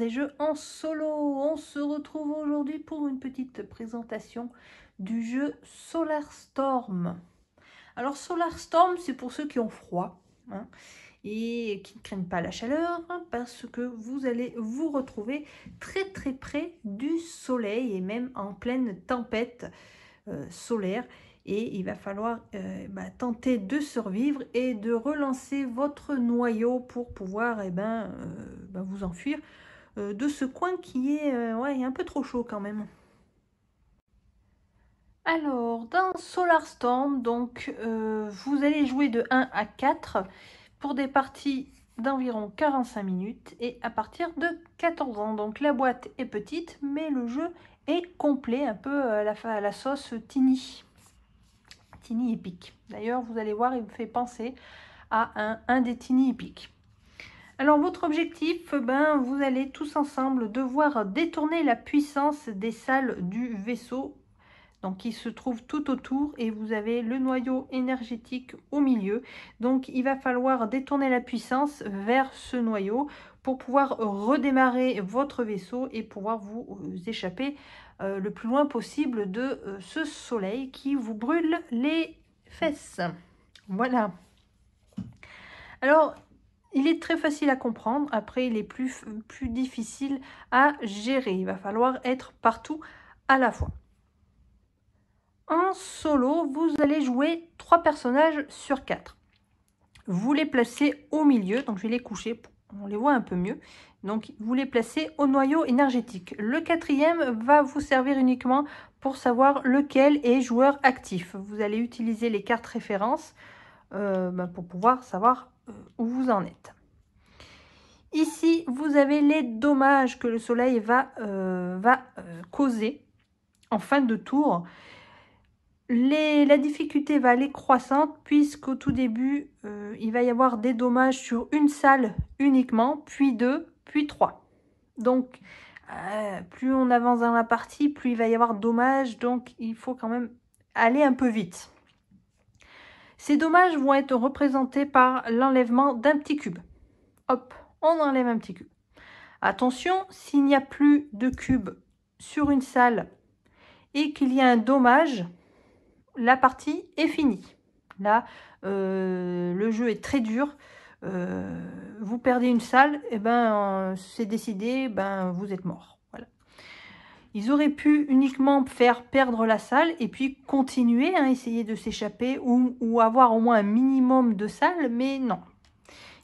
des jeux en solo. On se retrouve aujourd'hui pour une petite présentation du jeu Solar Storm. Alors Solar Storm, c'est pour ceux qui ont froid hein, et qui ne craignent pas la chaleur hein, parce que vous allez vous retrouver très très près du soleil et même en pleine tempête euh, solaire et il va falloir euh, bah, tenter de survivre et de relancer votre noyau pour pouvoir et eh ben, euh, bah, vous enfuir euh, de ce coin qui est euh, ouais, un peu trop chaud quand même. Alors, dans Solar Storm, donc, euh, vous allez jouer de 1 à 4 pour des parties d'environ 45 minutes et à partir de 14 ans. Donc, la boîte est petite, mais le jeu est complet, un peu à la, sauce Tini. Tini épique. D'ailleurs, vous allez voir, il me fait penser à un, un des Tiny épiques. Alors votre objectif, ben, vous allez tous ensemble devoir détourner la puissance des salles du vaisseau donc qui se trouve tout autour et vous avez le noyau énergétique au milieu. Donc il va falloir détourner la puissance vers ce noyau pour pouvoir redémarrer votre vaisseau et pouvoir vous échapper euh, le plus loin possible de euh, ce soleil qui vous brûle les fesses. Voilà. Alors, il est très facile à comprendre, après il est plus, plus difficile à gérer. Il va falloir être partout à la fois. En solo, vous allez jouer trois personnages sur quatre. Vous les placez au milieu, donc je vais les coucher pour on les voit un peu mieux. Donc, vous les placez au noyau énergétique. Le quatrième va vous servir uniquement pour savoir lequel est joueur actif. Vous allez utiliser les cartes références euh, bah, pour pouvoir savoir où vous en êtes. Ici, vous avez les dommages que le soleil va, euh, va euh, causer en fin de tour. Les, la difficulté va aller croissante au tout début, euh, il va y avoir des dommages sur une salle uniquement, puis deux, puis trois. Donc, plus on avance dans la partie, plus il va y avoir dommages. Donc, il faut quand même aller un peu vite. Ces dommages vont être représentés par l'enlèvement d'un petit cube. Hop, on enlève un petit cube. Attention, s'il n'y a plus de cube sur une salle et qu'il y a un dommage, la partie est finie. Là, euh, le jeu est très dur. Euh, vous perdez une salle, et eh ben c'est décidé, ben vous êtes mort. Ils auraient pu uniquement faire perdre la salle et puis continuer à hein, essayer de s'échapper ou, avoir au moins un minimum de salle, mais non.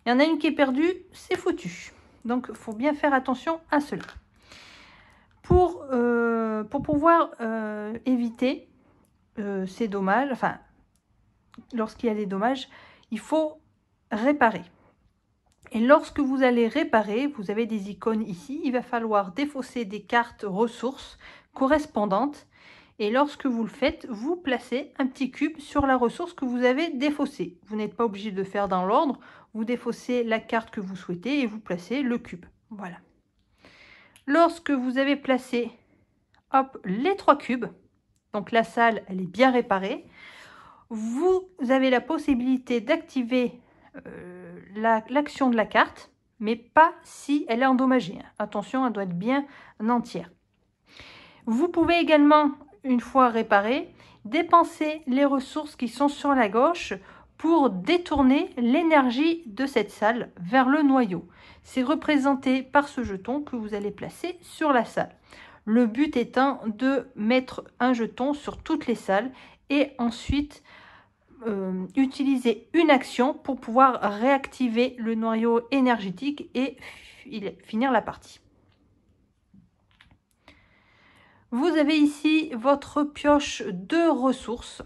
Il y en a une qui est perdue, c'est foutu. Donc, il faut bien faire attention à cela. Pour, euh, pour pouvoir euh, éviter euh, ces dommages, enfin, lorsqu'il y a des dommages, il faut réparer. Et lorsque vous allez réparer, vous avez des icônes ici, il va falloir défausser des cartes ressources correspondantes. Et lorsque vous le faites, vous placez un petit cube sur la ressource que vous avez défaussée. Vous n'êtes pas obligé de faire dans l'ordre, vous défaussez la carte que vous souhaitez et vous placez le cube. Voilà. Lorsque vous avez placé hop, les trois cubes, donc la salle elle est bien réparée, vous avez la possibilité d'activer euh, l'action de la carte, mais pas si elle est endommagée. Hein. Attention, elle doit être bien entière. Vous pouvez également, une fois réparée, dépenser les ressources qui sont sur la gauche pour détourner l'énergie de cette salle vers le noyau. C'est représenté par ce jeton que vous allez placer sur la salle. Le but étant de mettre un jeton sur toutes les salles et ensuite euh, utiliser une action pour pouvoir réactiver le noyau énergétique et finir la partie. Vous avez ici votre pioche de ressources.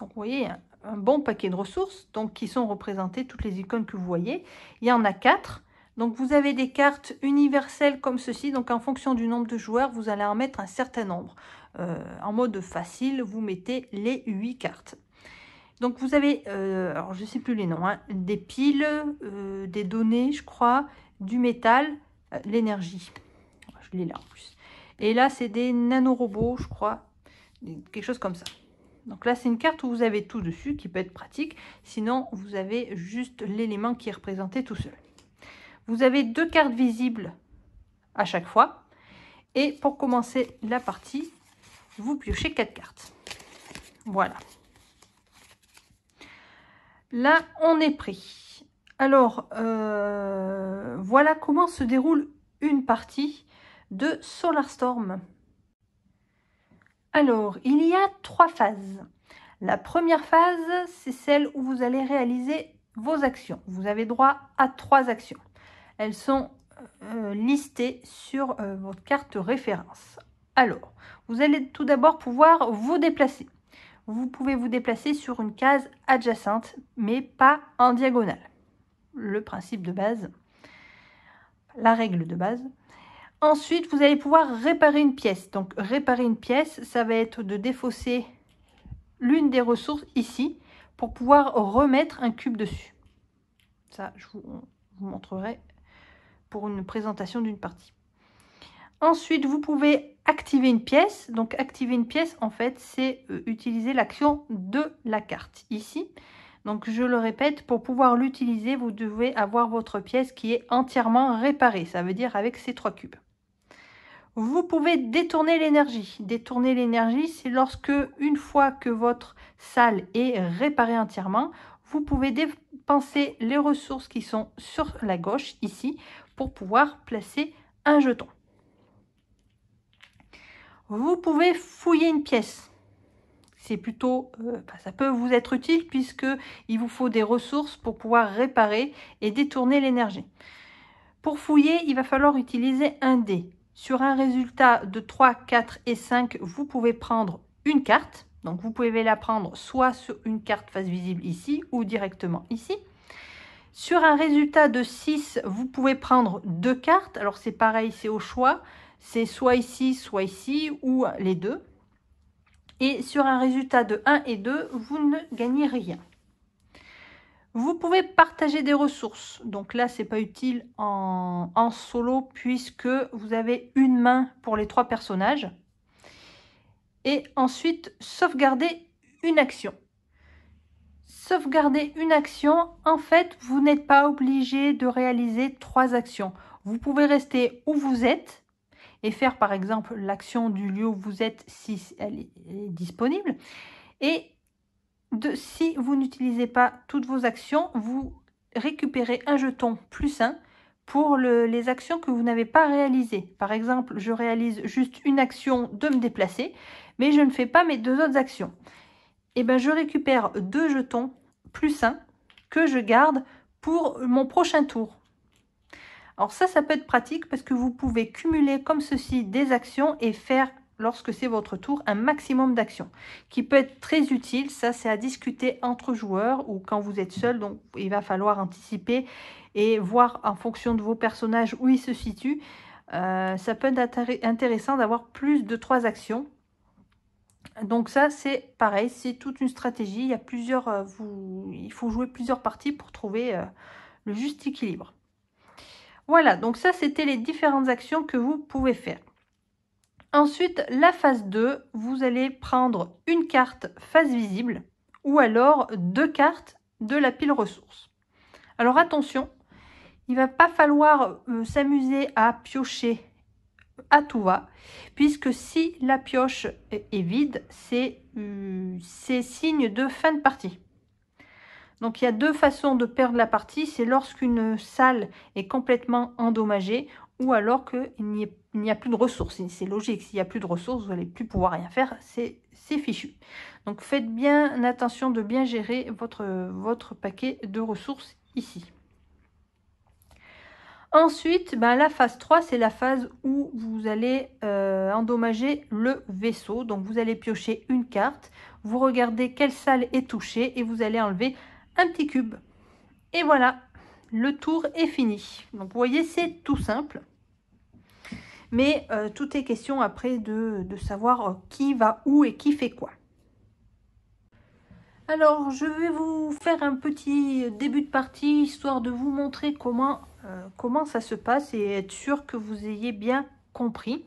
vous voyez un, bon paquet de ressources donc, qui sont représentées, toutes les icônes que vous voyez. Il y en a quatre. Donc vous avez des cartes universelles comme ceci. Donc en fonction du nombre de joueurs, vous allez en mettre un certain nombre. Euh, en mode facile, vous mettez les huit cartes. Donc vous avez, euh, alors je sais plus les noms, hein, des piles, euh, des données, je crois, du métal, euh, l'énergie. Je l'ai là en plus. Et là, c'est des nanorobots, je crois, quelque chose comme ça. Donc là, c'est une carte où vous avez tout dessus, qui peut être pratique. Sinon, vous avez juste l'élément qui est représenté tout seul. Vous avez deux cartes visibles à chaque fois. Et pour commencer la partie, vous piochez quatre cartes. Voilà. Là, on est pris. Alors, euh, voilà comment se déroule une partie de Solar Storm. Alors, il y a trois phases. La première phase, c'est celle où vous allez réaliser vos actions. Vous avez droit à trois actions. Elles sont euh, listées sur euh, votre carte référence. Alors, vous allez tout d'abord pouvoir vous déplacer vous pouvez vous déplacer sur une case adjacente, mais pas en diagonale. Le principe de base, la règle de base. Ensuite, vous allez pouvoir réparer une pièce. Donc, réparer une pièce, ça va être de défausser l'une des ressources ici pour pouvoir remettre un cube dessus. Ça, je vous, montrerai pour une présentation d'une partie. Ensuite, vous pouvez activer une pièce. Donc activer une pièce, en fait, c'est euh, utiliser l'action de la carte ici. Donc je le répète, pour pouvoir l'utiliser, vous devez avoir votre pièce qui est entièrement réparée. Ça veut dire avec ces trois cubes. Vous pouvez détourner l'énergie. Détourner l'énergie, c'est lorsque, une fois que votre salle est réparée entièrement, vous pouvez dépenser les ressources qui sont sur la gauche ici pour pouvoir placer un jeton vous pouvez fouiller une pièce. C'est plutôt, euh, ça peut vous être utile puisque il vous faut des ressources pour pouvoir réparer et détourner l'énergie. Pour fouiller, il va falloir utiliser un dé. Sur un résultat de 3, 4 et 5, vous pouvez prendre une carte. Donc vous pouvez la prendre soit sur une carte face visible ici ou directement ici. Sur un résultat de 6, vous pouvez prendre deux cartes. Alors c'est pareil, c'est au choix c'est soit ici, soit ici, ou les deux. Et sur un résultat de 1 et 2, vous ne gagnez rien. Vous pouvez partager des ressources. Donc là, c'est pas utile en, solo puisque vous avez une main pour les trois personnages. Et ensuite, sauvegarder une action. Sauvegarder une action, en fait, vous n'êtes pas obligé de réaliser trois actions. Vous pouvez rester où vous êtes et faire par exemple l'action du lieu où vous êtes si elle est disponible. Et de, si vous n'utilisez pas toutes vos actions, vous récupérez un jeton plus un pour les actions que vous n'avez pas réalisées. Par exemple, je réalise juste une action de me déplacer, mais je ne fais pas mes deux autres actions. Et eh ben, je récupère deux jetons plus un que je garde pour mon prochain tour. Alors ça, ça peut être pratique parce que vous pouvez cumuler comme ceci des actions et faire lorsque c'est votre tour, un maximum d'actions, qui peut être très utile. Ça, c'est à discuter entre joueurs ou quand vous êtes seul. Donc, il va falloir anticiper et voir en fonction de vos personnages où ils se situent. Euh, ça peut être intéressant d'avoir plus de trois actions. Donc ça, c'est pareil, c'est toute une stratégie. Il, y a plusieurs, euh, il faut jouer plusieurs parties pour trouver euh, le juste équilibre. Voilà, donc ça, c'était les différentes actions que vous pouvez faire. Ensuite, la phase 2, vous allez prendre une carte face visible ou alors deux cartes de la pile ressources. Alors attention, il va pas falloir euh, s'amuser à piocher à tout va, puisque si la pioche est vide, c'est euh, signe de fin de partie. Donc il y a deux façons de perdre la partie, c'est lorsqu'une salle est complètement endommagée ou alors qu'il n'y a plus de ressources. C'est logique, s'il n'y a plus de ressources, vous n'allez plus pouvoir rien faire, c'est fichu. Donc faites bien attention de bien gérer votre, votre paquet de ressources ici. Ensuite, ben, la phase 3, c'est la phase où vous allez euh, endommager le vaisseau. Donc vous allez piocher une carte, vous regardez quelle salle est touchée et vous allez enlever petit cube. Et voilà, le tour est fini. Donc vous voyez, c'est tout simple. Mais euh, tout est question après de, savoir euh, qui va où et qui fait quoi. Alors, je vais vous faire un petit début de partie, histoire de vous montrer comment, euh, comment ça se passe et être sûr que vous ayez bien compris.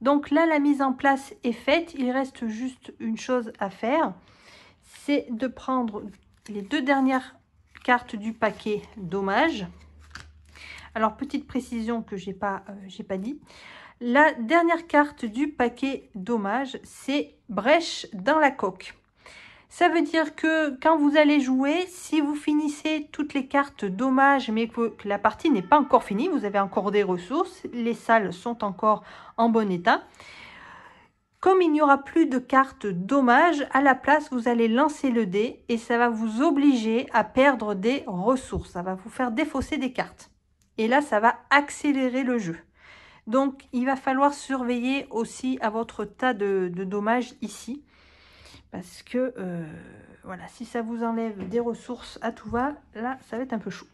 Donc là, la mise en place est faite. Il reste juste une chose à faire. C'est de prendre les deux dernières cartes du paquet dommage. Alors, petite précision que j'ai pas, euh, pas dit. La dernière carte du paquet dommage, c'est brèche dans la coque. Ça veut dire que quand vous allez jouer, si vous finissez toutes les cartes dommages, mais que la partie n'est pas encore finie, vous avez encore des ressources, les salles sont encore en bon état, comme il n'y aura plus de cartes dommage, à la place, vous allez lancer le dé et ça va vous obliger à perdre des ressources. Ça va vous faire défausser des cartes. Et là, ça va accélérer le jeu. Donc, il va falloir surveiller aussi à votre tas de, dommages ici. Parce que, euh, voilà, si ça vous enlève des ressources à tout va, là, ça va être un peu chaud.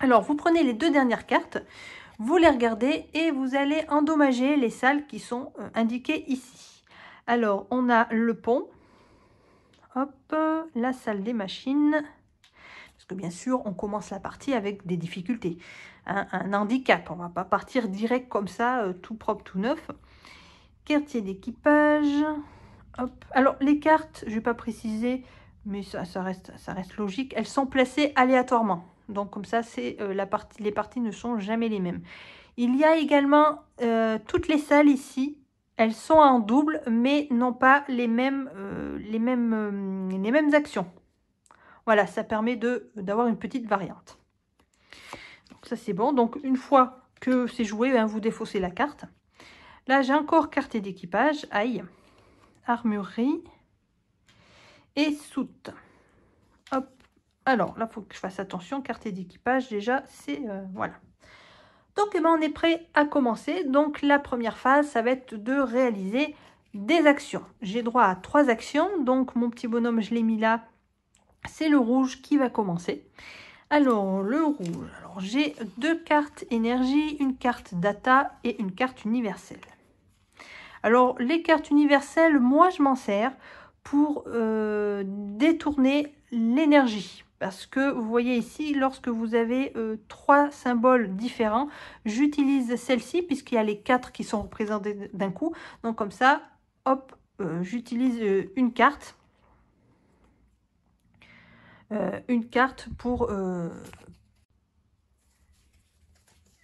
Alors, vous prenez les deux dernières cartes vous les regardez et vous allez endommager les salles qui sont euh, indiquées ici. Alors, on a le pont, hop, la salle des machines, parce que bien sûr, on commence la partie avec des difficultés, un handicap, on ne va pas partir direct comme ça, euh, tout propre, tout neuf. Quartier d'équipage, Alors, les cartes, je ne vais pas préciser, mais ça reste logique, elles sont placées aléatoirement. Donc comme ça, c'est euh, la partie, les parties ne sont jamais les mêmes. Il y a également euh, toutes les salles ici. Elles sont en double, mais n'ont pas les mêmes, euh, les, mêmes, les mêmes actions. Voilà, ça permet d'avoir une petite variante. Donc ça, c'est bon. Donc une fois que c'est joué, hein, vous défaussez la carte. Là, j'ai encore carte d'équipage. Aïe. Armurerie. Et soute. Hop. Alors, là, il faut que je fasse attention, carte d'équipage, déjà, c'est... Euh, voilà. Donc, eh ben, on est prêt à commencer. Donc, la première phase, ça va être de réaliser des actions. J'ai droit à trois actions. Donc, mon petit bonhomme, je l'ai mis là. C'est le rouge qui va commencer. Alors, le rouge. Alors, j'ai deux cartes énergie, une carte data et une carte universelle. Alors, les cartes universelles, moi, je m'en sers pour euh, détourner l'énergie. Parce que vous voyez ici, lorsque vous avez euh, trois symboles différents, j'utilise celle-ci puisqu'il y a les quatre qui sont représentés d'un coup. Donc comme ça, hop, euh, j'utilise euh, une carte. une carte pour...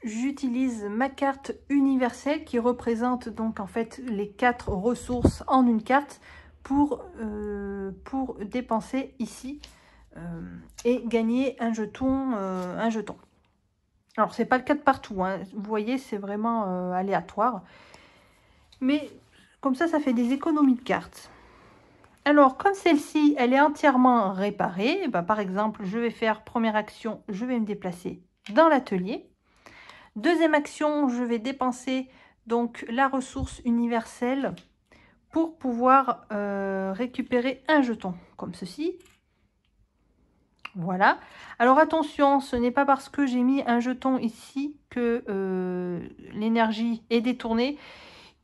J'utilise ma carte universelle qui représente donc en fait les quatre ressources en une carte pour, pour dépenser ici euh, et gagner un jeton. Euh, un jeton. Alors, c'est pas le cas de partout. Hein. Vous voyez, c'est vraiment euh, aléatoire. Mais comme ça, ça fait des économies de cartes. Alors, comme celle-ci, elle est entièrement réparée, eh ben, par exemple, je vais faire première action, je vais me déplacer dans l'atelier. Deuxième action, je vais dépenser donc la ressource universelle pour pouvoir récupérer un jeton, comme ceci. Voilà. Alors attention, ce n'est pas parce que j'ai mis un jeton ici que euh, l'énergie est détournée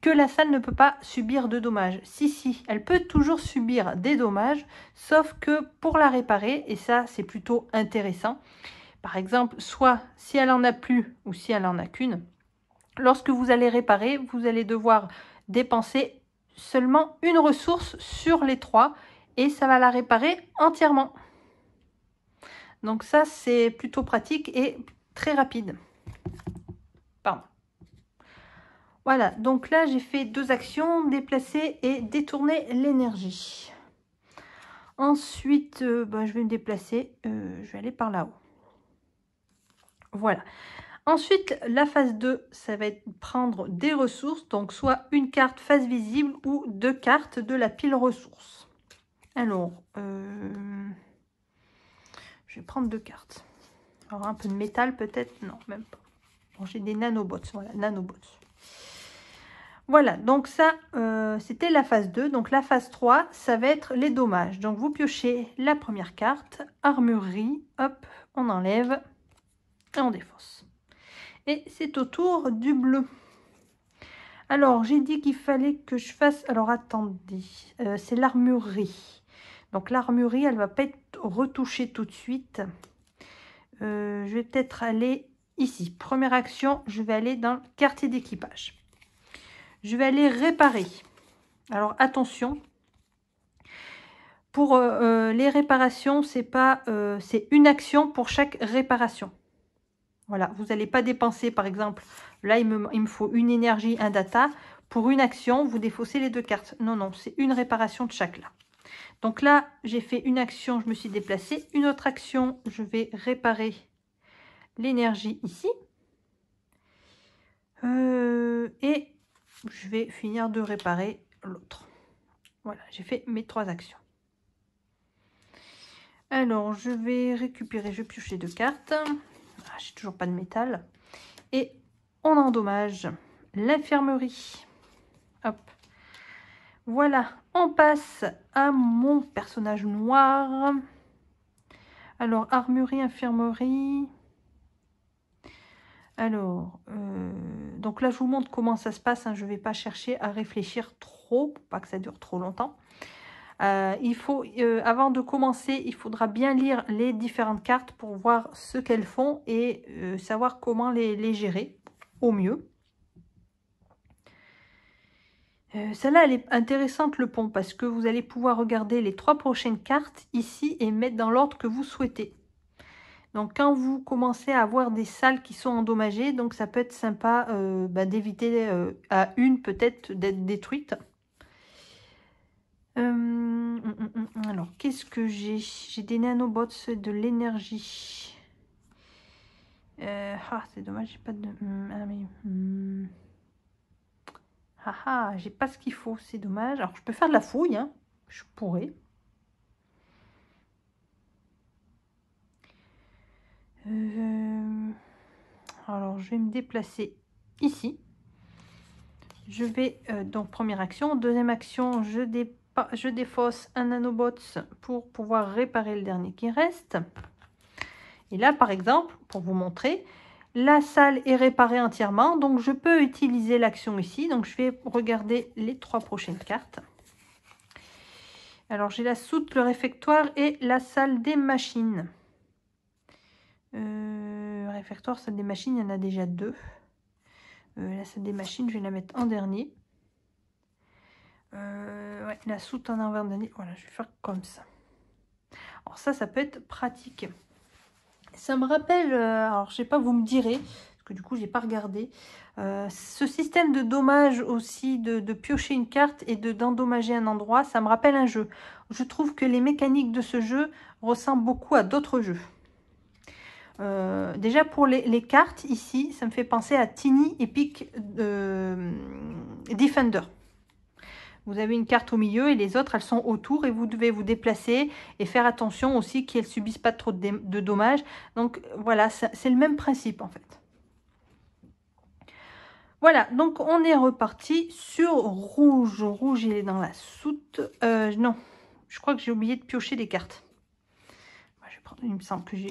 que la salle ne peut pas subir de dommages. Si, si, elle peut toujours subir des dommages, sauf que pour la réparer, et ça c'est plutôt intéressant, par exemple, soit si elle en a plus ou si elle en a qu'une, lorsque vous allez réparer, vous allez devoir dépenser seulement une ressource sur les trois et ça va la réparer entièrement. Donc ça, c'est plutôt pratique et très rapide. Pardon. Voilà, donc là, j'ai fait deux actions, déplacer et détourner l'énergie. Ensuite, euh, bah, je vais me déplacer, euh, je vais aller par là-haut. Voilà. Ensuite, la phase 2, ça va être prendre des ressources, donc soit une carte face visible ou deux cartes de la pile ressources. Alors, euh, je vais prendre deux cartes. Alors, un peu de métal peut-être Non, même pas. Bon, j'ai des nanobots. Voilà, nanobots. Voilà, donc ça, euh, c'était la phase 2. Donc, la phase 3, ça va être les dommages. Donc, vous piochez la première carte, armurerie, hop, on enlève et on défonce. Et c'est au tour du bleu. Alors, j'ai dit qu'il fallait que je fasse... Alors, attendez, euh, c'est l'armurerie. Donc l'armurerie, elle ne va pas être retouchée tout de suite. Euh, je vais peut-être aller ici. Première action, je vais aller dans le quartier d'équipage. Je vais aller réparer. Alors attention, pour euh, euh, les réparations, c'est pas, c'est une action pour chaque réparation. Voilà, vous n'allez pas dépenser, par exemple, là il il me faut une énergie, un data. Pour une action, vous défaussez les deux cartes. Non, non, c'est une réparation de chaque là. Donc là, j'ai fait une action, je me suis déplacée. Une autre action, je vais réparer l'énergie ici. Euh, et je vais finir de réparer l'autre. Voilà, j'ai fait mes trois actions. Alors, je vais récupérer, je pioche les deux cartes. Ah, j'ai toujours pas de métal. Et on endommage l'infirmerie. Hop. Voilà, on passe à mon personnage noir. Alors, armurerie, infirmerie. Alors, euh, donc là, je vous montre comment ça se passe. Hein. Je ne vais pas chercher à réfléchir trop, pour pas que ça dure trop longtemps. Euh, il faut, euh, avant de commencer, il faudra bien lire les différentes cartes pour voir ce qu'elles font et savoir comment les gérer au mieux. Euh, celle-là, elle est intéressante, le pont, parce que vous allez pouvoir regarder les trois prochaines cartes ici et mettre dans l'ordre que vous souhaitez. Donc, quand vous commencez à avoir des salles qui sont endommagées, donc ça peut être sympa euh, bah, d'éviter euh, à une peut-être d'être détruite. Hum, hum, hum, alors, qu'est-ce que j'ai J'ai des nanobots de l'énergie. ah, c'est dommage, j'ai pas de... Ah, ah ah, j'ai pas ce qu'il faut, c'est dommage. Alors, je peux faire de la fouille, hein. je pourrais. Euh, alors, je vais me déplacer ici. Je vais, euh, donc, première action. Deuxième action, je, dé... je défausse un nanobots pour pouvoir réparer le dernier qui reste. Et là, par exemple, pour vous montrer, la salle est réparée entièrement, donc je peux utiliser l'action ici. Donc je vais regarder les trois prochaines cartes. Alors j'ai la soute, le réfectoire et la salle des machines. Euh, réfectoire, salle des machines, il y en a déjà deux. Euh, la salle des machines, je vais la mettre en dernier. Euh, la soute en avant dernier. Voilà, je vais faire comme ça. Alors ça, ça peut être pratique. Ça me rappelle, euh, alors je sais pas, vous me direz, parce que du coup, j'ai pas regardé. Euh, ce système de dommage aussi, de, piocher une carte et de d'endommager un endroit, ça me rappelle un jeu. Je trouve que les mécaniques de ce jeu ressemblent beaucoup à d'autres jeux. Euh, déjà pour les, les, cartes ici, ça me fait penser à Tiny Epic Defender. Vous avez une carte au milieu et les autres, elles sont autour et vous devez vous déplacer et faire attention aussi qu'elles subissent pas trop de, dommages. Donc voilà, c'est le même principe en fait. Voilà, donc on est reparti sur rouge. Rouge, il est dans la soute. Euh, non, je crois que j'ai oublié de piocher des cartes. Bah, il me semble que euh,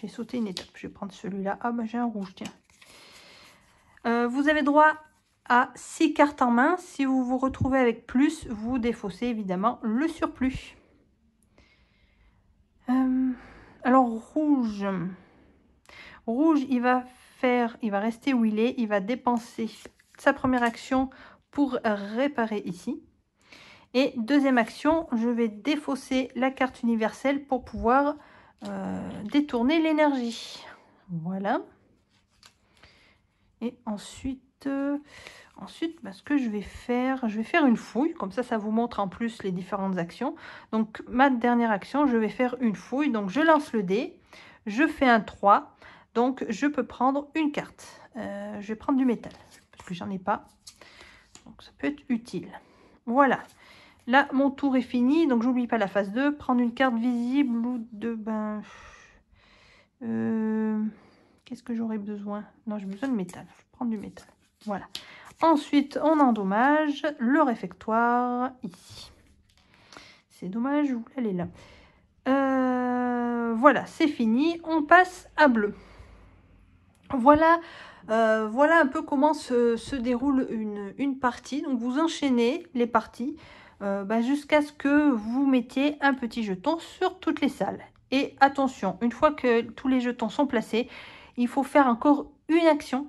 j'ai sauté une étape. Je vais prendre celui-là. Ah, bah j'ai un rouge, tiens. Euh, vous avez droit à 6 cartes en main. Si vous vous retrouvez avec plus, vous défaussez évidemment le surplus. Euh, alors rouge. Rouge, il va faire, il va rester où il est, il va dépenser sa première action pour réparer ici. Et deuxième action, je vais défausser la carte universelle pour pouvoir euh, détourner l'énergie. Voilà. Et ensuite, ensuite, euh, bah, ce que je vais faire, je vais faire une fouille. Comme ça, ça vous montre en plus les différentes actions. Donc, ma dernière action, je vais faire une fouille. Donc, je lance le dé. Je fais un 3. Donc, je peux prendre une carte. Euh, je vais prendre du métal parce que j'en ai pas. Donc, ça peut être utile. Voilà. Là, mon tour est fini. Donc, j'oublie pas la phase 2. Prendre une carte visible ou de... Ben, euh, Qu'est-ce que j'aurais besoin Non, j'ai besoin de métal. Je prends prendre du métal. Voilà. Ensuite, on endommage le réfectoire ici. C'est dommage, où elle est là. voilà, c'est fini. On passe à bleu. Voilà, euh, voilà un peu comment se, déroule une, partie. Donc, vous enchaînez les parties euh, bah, jusqu'à ce que vous mettiez un petit jeton sur toutes les salles. Et attention, une fois que tous les jetons sont placés, il faut faire encore une action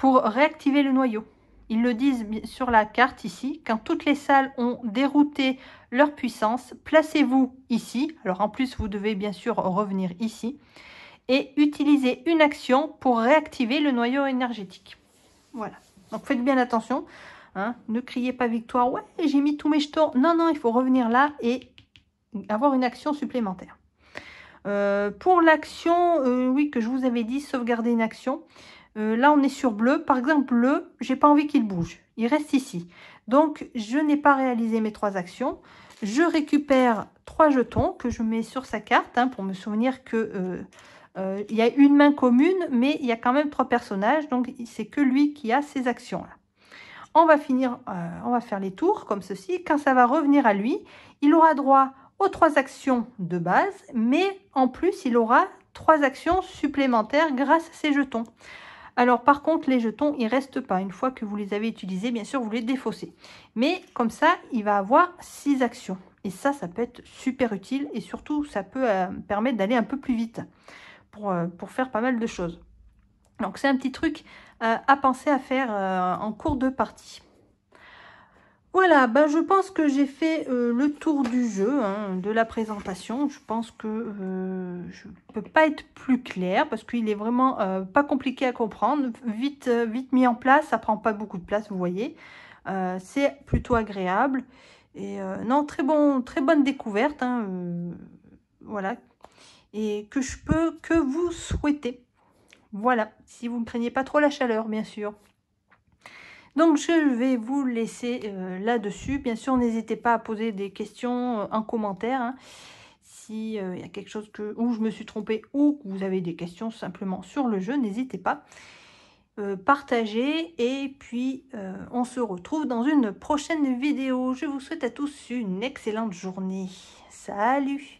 pour réactiver le noyau. Ils le disent sur la carte ici, quand toutes les salles ont dérouté leur puissance, placez-vous ici, alors en plus vous devez bien sûr revenir ici, et utiliser une action pour réactiver le noyau énergétique. Voilà, donc faites bien attention, hein. ne criez pas victoire, ouais j'ai mis tous mes jetons, non non il faut revenir là et avoir une action supplémentaire. Euh, pour l'action, euh, oui que je vous avais dit, sauvegarder une action, euh, là, on est sur bleu. Par exemple, bleu, j'ai pas envie qu'il bouge. Il reste ici. Donc, je n'ai pas réalisé mes trois actions. Je récupère trois jetons que je mets sur sa carte hein, pour me souvenir que euh, euh, il y a une main commune, mais il y a quand même trois personnages. Donc, c'est que lui qui a ses actions là. On va finir, on va faire les tours comme ceci. Quand ça va revenir à lui, il aura droit aux trois actions de base, mais en plus, il aura trois actions supplémentaires grâce à ses jetons. Alors par contre, les jetons, ils restent pas. Une fois que vous les avez utilisés, bien sûr, vous les défaussez. Mais comme ça, il va avoir 6 actions. Et ça, ça peut être super utile et surtout, ça peut euh, permettre d'aller un peu plus vite euh, pour, faire pas mal de choses. Donc c'est un petit truc euh, à penser à faire en cours de partie. Voilà, ben je pense que j'ai fait euh, le tour du jeu, hein, de la présentation. Je pense que euh, je ne peux pas être plus clair parce qu'il est vraiment euh, pas compliqué à comprendre. Vite, vite mis en place, ça prend pas beaucoup de place, vous voyez. C'est plutôt agréable. Et non, très, bon, très bonne découverte. Hein, voilà. Et que je peux que vous souhaiter. Voilà, si vous ne craignez pas trop la chaleur, bien sûr. Donc je vais vous laisser euh, là-dessus. Bien sûr, n'hésitez pas à poser des questions, euh, en commentaire. Hein, S'il euh, y a quelque chose que, où je me suis trompée ou que vous avez des questions simplement sur le jeu, n'hésitez pas. partagez et puis on se retrouve dans une prochaine vidéo. Je vous souhaite à tous une excellente journée. Salut